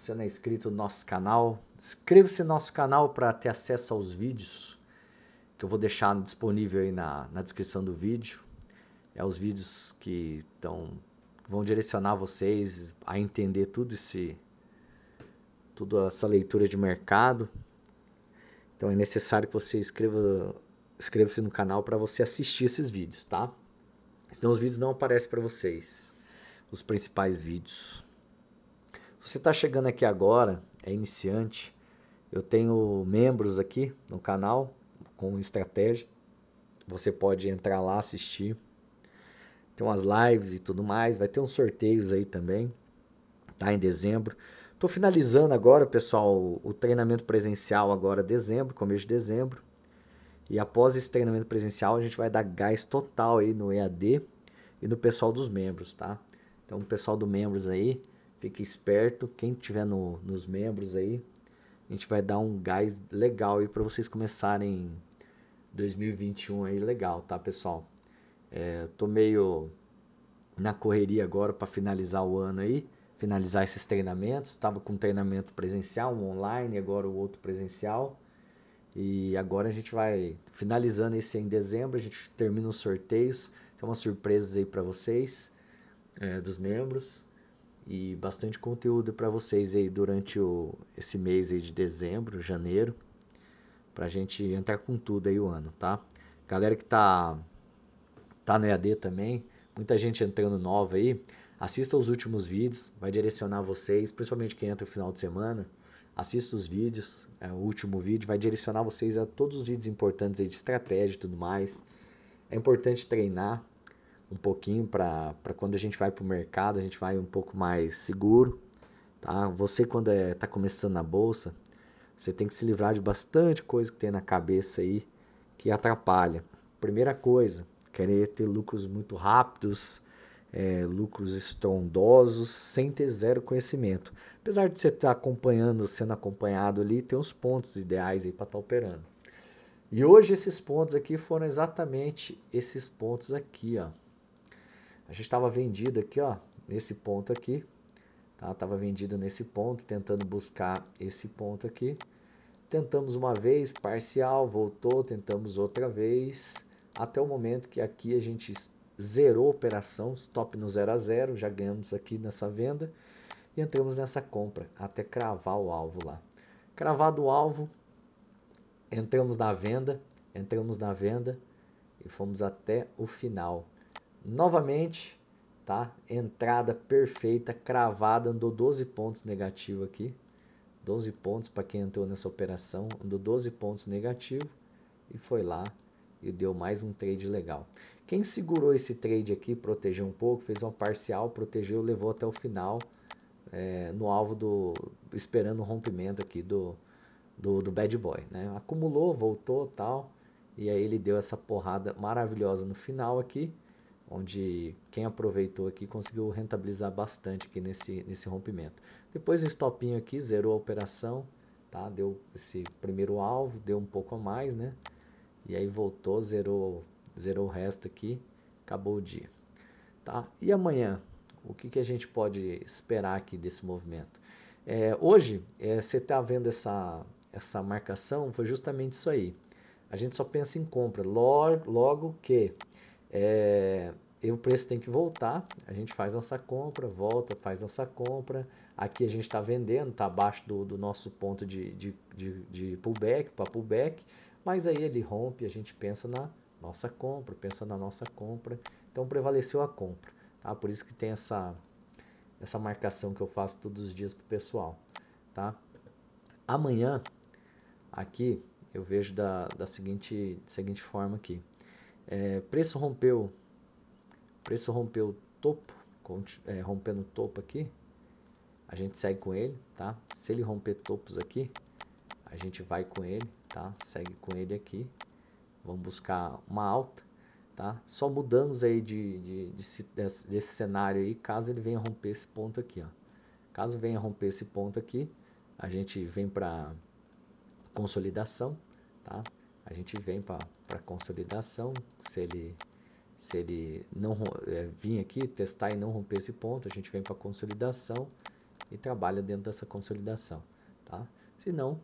você não é inscrito no nosso canal, inscreva-se no nosso canal para ter acesso aos vídeos que eu vou deixar disponível aí na, na descrição do vídeo. É os vídeos que tão, vão direcionar vocês a entender tudo esse tudo essa leitura de mercado. Então é necessário que você escreva inscreva-se no canal para você assistir esses vídeos, tá? Senão os vídeos não aparecem para vocês, os principais vídeos. Se você está chegando aqui agora, é iniciante, eu tenho membros aqui no canal com estratégia. Você pode entrar lá assistir. Tem umas lives e tudo mais. Vai ter uns sorteios aí também, tá? Em dezembro. Estou finalizando agora, pessoal, o treinamento presencial agora dezembro, começo de dezembro. E após esse treinamento presencial, a gente vai dar gás total aí no EAD e no pessoal dos membros, tá? Então, o pessoal do membros aí, Fique esperto. Quem tiver no, nos membros aí, a gente vai dar um gás legal aí para vocês começarem 2021 aí legal, tá, pessoal? É, tô meio na correria agora para finalizar o ano aí, finalizar esses treinamentos. Estava com um treinamento presencial, um online, agora o outro presencial. E agora a gente vai finalizando esse em dezembro, a gente termina os sorteios. Tem umas surpresas aí para vocês, é, dos membros e bastante conteúdo para vocês aí durante o, esse mês aí de dezembro, janeiro, para a gente entrar com tudo aí o ano, tá? Galera que tá, tá no EAD também, muita gente entrando nova aí, assista os últimos vídeos, vai direcionar vocês, principalmente quem entra no final de semana, assista os vídeos, é, o último vídeo vai direcionar vocês a todos os vídeos importantes aí de estratégia e tudo mais. É importante treinar, um pouquinho para quando a gente vai para o mercado, a gente vai um pouco mais seguro. Tá? Você, quando está é, tá começando na bolsa, você tem que se livrar de bastante coisa que tem na cabeça aí que atrapalha. Primeira coisa, querer ter lucros muito rápidos, é, lucros estrondosos, sem ter zero conhecimento. Apesar de você estar tá acompanhando, sendo acompanhado ali, tem uns pontos ideais aí para estar tá operando. E hoje esses pontos aqui foram exatamente esses pontos aqui, ó. A gente estava vendido aqui, ó, nesse ponto aqui, tá? Tava vendido nesse ponto, tentando buscar esse ponto aqui. Tentamos uma vez, parcial, voltou, tentamos outra vez, até o momento que aqui a gente zerou a operação, stop no 0 a 0, já ganhamos aqui nessa venda e entramos nessa compra até cravar o alvo lá. Cravado o alvo, entramos na venda, entramos na venda e fomos até o final novamente, tá? Entrada perfeita, cravada, andou 12 pontos negativo aqui. 12 pontos para quem entrou nessa operação, andou 12 pontos negativo e foi lá e deu mais um trade legal. Quem segurou esse trade aqui, protegeu um pouco, fez uma parcial, protegeu, levou até o final é, no alvo do esperando o rompimento aqui do, do, do bad boy, né? Acumulou, voltou, tal, e aí ele deu essa porrada maravilhosa no final aqui onde quem aproveitou aqui conseguiu rentabilizar bastante aqui nesse, nesse rompimento. Depois um stopinho aqui, zerou a operação, tá? deu esse primeiro alvo, deu um pouco a mais, né? E aí voltou, zerou, zerou o resto aqui, acabou o dia. Tá? E amanhã, o que, que a gente pode esperar aqui desse movimento? É, hoje, é, você está vendo essa, essa marcação, foi justamente isso aí. A gente só pensa em compra, logo, logo que é, e o preço tem que voltar. A gente faz nossa compra, volta, faz nossa compra. Aqui a gente está vendendo, está abaixo do, do nosso ponto de, de, de, de pullback para pullback, mas aí ele rompe, a gente pensa na nossa compra, pensa na nossa compra. Então prevaleceu a compra. Tá? Por isso que tem essa, essa marcação que eu faço todos os dias para o pessoal. Tá? Amanhã, aqui, eu vejo da, da seguinte, seguinte forma aqui. É, preço rompeu. Preço rompeu topo. É, rompendo topo aqui. A gente segue com ele, tá? Se ele romper topos aqui, a gente vai com ele, tá? Segue com ele aqui. Vamos buscar uma alta, tá? Só mudamos aí de, de, de, desse, desse cenário aí, caso ele venha romper esse ponto aqui, ó. Caso venha romper esse ponto aqui, a gente vem para consolidação, tá? a gente vem para consolidação. Se ele, se ele não é, vir aqui testar e não romper esse ponto, a gente vem para consolidação e trabalha dentro dessa consolidação. Tá? Se não,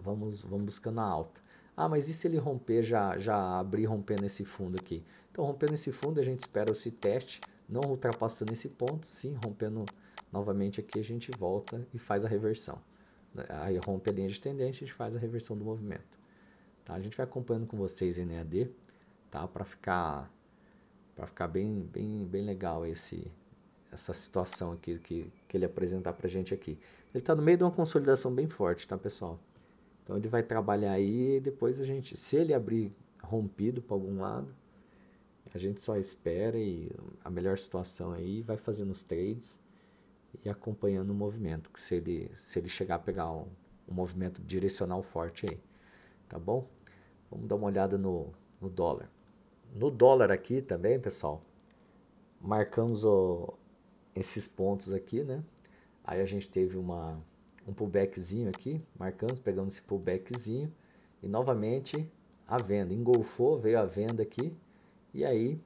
vamos, vamos buscando a alta. Ah, mas e se ele romper, já, já abrir rompendo esse fundo aqui? Então, rompendo esse fundo, a gente espera esse teste, não ultrapassando esse ponto, sim, rompendo novamente aqui, a gente volta e faz a reversão. Aí rompe a linha de tendência, a gente faz a reversão do movimento. Tá? A gente vai acompanhando com vocês em EAD, tá? Para ficar para ficar bem, bem, bem legal esse essa situação aqui que, que ele apresentar para gente aqui. Ele está no meio de uma consolidação bem forte, tá pessoal? Então ele vai trabalhar aí e depois a gente, se ele abrir rompido para algum lado, a gente só espera e a melhor situação aí vai fazendo os trades e acompanhando o movimento, que se ele, se ele chegar a pegar um, um movimento direcional forte aí tá bom? Vamos dar uma olhada no, no dólar. No dólar aqui também, pessoal, marcamos o, esses pontos aqui, né? Aí a gente teve uma, um pullbackzinho aqui, marcamos, pegamos esse pullbackzinho e novamente a venda. Engolfou, veio a venda aqui e aí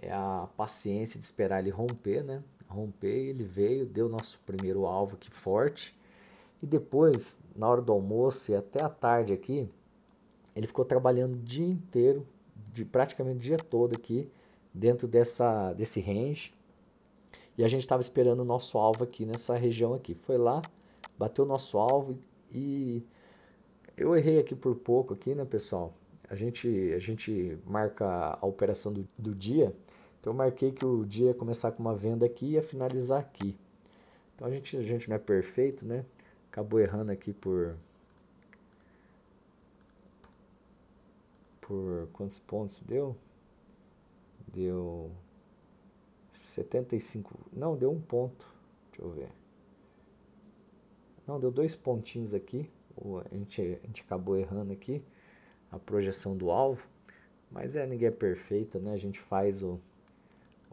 é a paciência de esperar ele romper, né? Romper, ele veio, deu nosso primeiro alvo aqui forte. E depois, na hora do almoço e até a tarde aqui, ele ficou trabalhando o dia inteiro, de praticamente o dia todo aqui, dentro dessa, desse range. E a gente estava esperando o nosso alvo aqui nessa região aqui. Foi lá, bateu o nosso alvo e eu errei aqui por pouco aqui, né, pessoal? A gente, a gente marca a operação do, do dia. Então eu marquei que o dia ia começar com uma venda aqui e ia finalizar aqui. Então a gente, a gente não é perfeito, né? Acabou errando aqui por por quantos pontos deu? Deu 75. Não, deu um ponto. Deixa eu ver. Não, deu dois pontinhos aqui. A gente, a gente acabou errando aqui a projeção do alvo. Mas é, ninguém é perfeito, né? A gente faz o,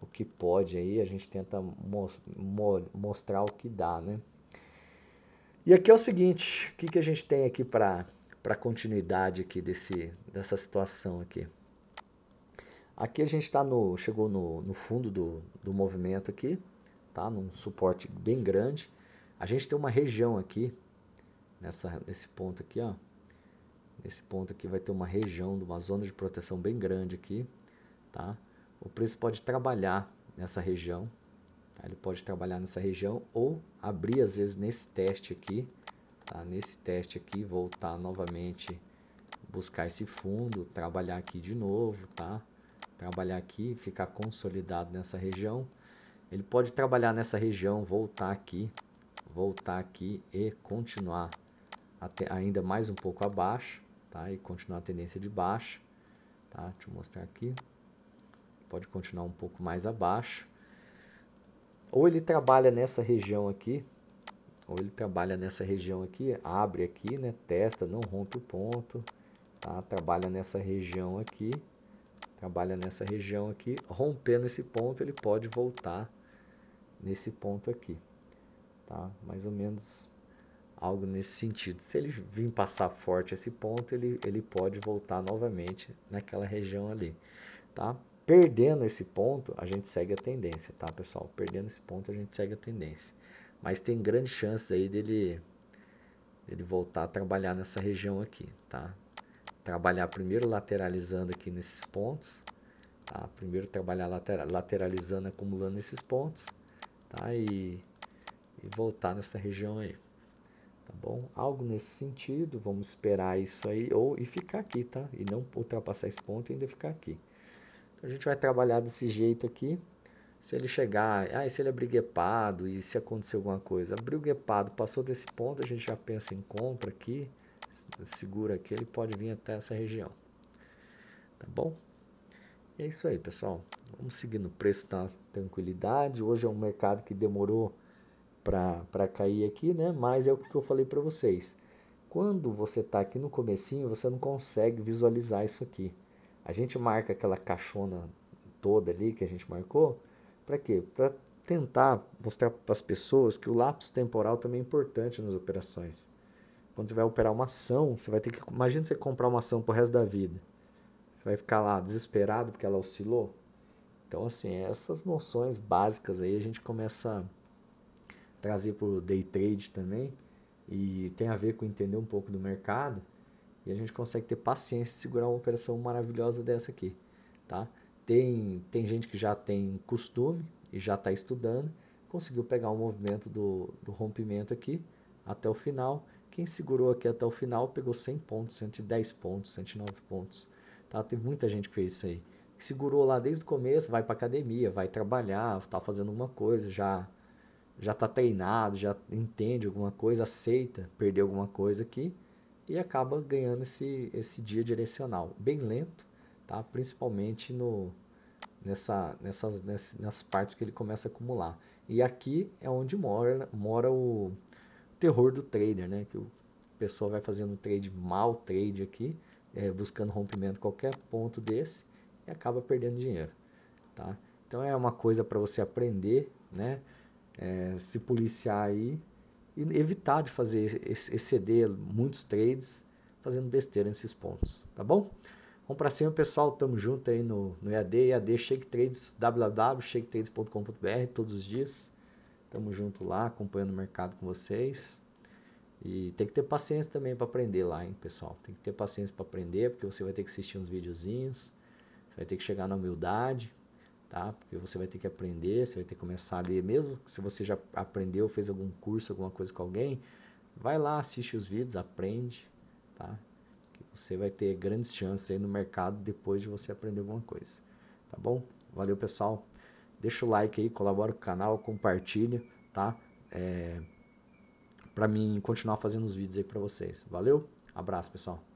o que pode aí, a gente tenta mo mostrar o que dá, né? E aqui é o seguinte, o que, que a gente tem aqui para para continuidade aqui desse, dessa situação aqui. Aqui a gente está no, chegou no, no fundo do, do movimento aqui, tá? Num suporte bem grande. A gente tem uma região aqui, nessa, nesse ponto aqui, ó. Nesse ponto aqui vai ter uma região, uma zona de proteção bem grande aqui, tá? O preço pode trabalhar nessa região, tá? Ele pode trabalhar nessa região ou abrir, às vezes, nesse teste aqui, tá? nesse teste aqui, voltar novamente, buscar esse fundo, trabalhar aqui de novo, tá? Trabalhar aqui, ficar consolidado nessa região. Ele pode trabalhar nessa região, voltar aqui, voltar aqui e continuar até ainda mais um pouco abaixo, tá? E continuar a tendência de baixa, tá? Deixa eu mostrar aqui. Pode continuar um pouco mais abaixo. Ou ele trabalha nessa região aqui, ou ele trabalha nessa região aqui, abre aqui, né? Testa, não rompe o ponto, tá? Trabalha nessa região aqui, trabalha nessa região aqui, rompendo esse ponto ele pode voltar nesse ponto aqui, tá? Mais ou menos algo nesse sentido. Se ele vir passar forte esse ponto, ele, ele pode voltar novamente naquela região ali, tá? Perdendo esse ponto, a gente segue a tendência, tá, pessoal? Perdendo esse ponto, a gente segue a tendência. Mas tem grande chance aí dele, ele voltar a trabalhar nessa região aqui, tá? Trabalhar primeiro lateralizando aqui nesses pontos, tá? Primeiro trabalhar lateral, lateralizando, acumulando esses pontos, tá? E, e voltar nessa região aí, tá bom? Algo nesse sentido, vamos esperar isso aí, ou e ficar aqui, tá? E não ultrapassar esse ponto e ainda ficar aqui. Então a gente vai trabalhar desse jeito aqui, se ele chegar, ah, e se ele abrir é guepado e se acontecer alguma coisa, abriu guepado, passou desse ponto, a gente já pensa em compra aqui, segura aqui, ele pode vir até essa região. Tá bom? é isso aí, pessoal. Vamos seguir no preço da tranquilidade. Hoje é um mercado que demorou para cair aqui, né? Mas é o que eu falei para vocês. Quando você está aqui no comecinho, você não consegue visualizar isso aqui. A gente marca aquela caixona toda ali que a gente marcou, para quê? Para tentar mostrar para as pessoas que o lapso temporal também é importante nas operações. Quando você vai operar uma ação, você vai ter que. Imagina você comprar uma ação pro resto da vida. Você vai ficar lá desesperado porque ela oscilou. Então, assim, essas noções básicas aí a gente começa a trazer para o day trade também. E tem a ver com entender um pouco do mercado. E a gente consegue ter paciência de segurar uma operação maravilhosa dessa aqui, tá? Tem, tem gente que já tem costume e já está estudando, conseguiu pegar o movimento do, do rompimento aqui até o final. Quem segurou aqui até o final pegou 100 pontos, 110 pontos, 109 pontos. Tá? Tem muita gente que fez isso aí. Que segurou lá desde o começo, vai para academia, vai trabalhar, está fazendo alguma coisa, já já está treinado, já entende alguma coisa, aceita perder alguma coisa aqui e acaba ganhando esse, esse dia direcional. Bem lento, tá? principalmente no, nessa, nessas, nessas, partes que ele começa a acumular. E aqui é onde mora, mora o terror do trader, né? que o pessoal vai fazendo trade, mal trade aqui, é, buscando rompimento qualquer ponto desse e acaba perdendo dinheiro. Tá? Então é uma coisa para você aprender, né? É, se policiar aí e evitar de fazer exceder muitos trades fazendo besteira nesses pontos, tá bom? Vamos para cima, pessoal. Tamo junto aí no, no EAD, EAD Shake Trades, www.shaketrades.com.br, todos os dias. Tamo junto lá, acompanhando o mercado com vocês. E tem que ter paciência também para aprender lá, hein, pessoal. Tem que ter paciência para aprender, porque você vai ter que assistir uns videozinhos, você vai ter que chegar na humildade, tá? Porque você vai ter que aprender, você vai ter que começar a ler, mesmo se você já aprendeu, fez algum curso, alguma coisa com alguém, vai lá, assiste os vídeos, aprende, tá? você vai ter grandes chances aí no mercado depois de você aprender alguma coisa. Tá bom? Valeu, pessoal. Deixa o like aí, colabora com o canal, compartilha, tá? É, para mim continuar fazendo os vídeos aí para vocês. Valeu? Abraço, pessoal.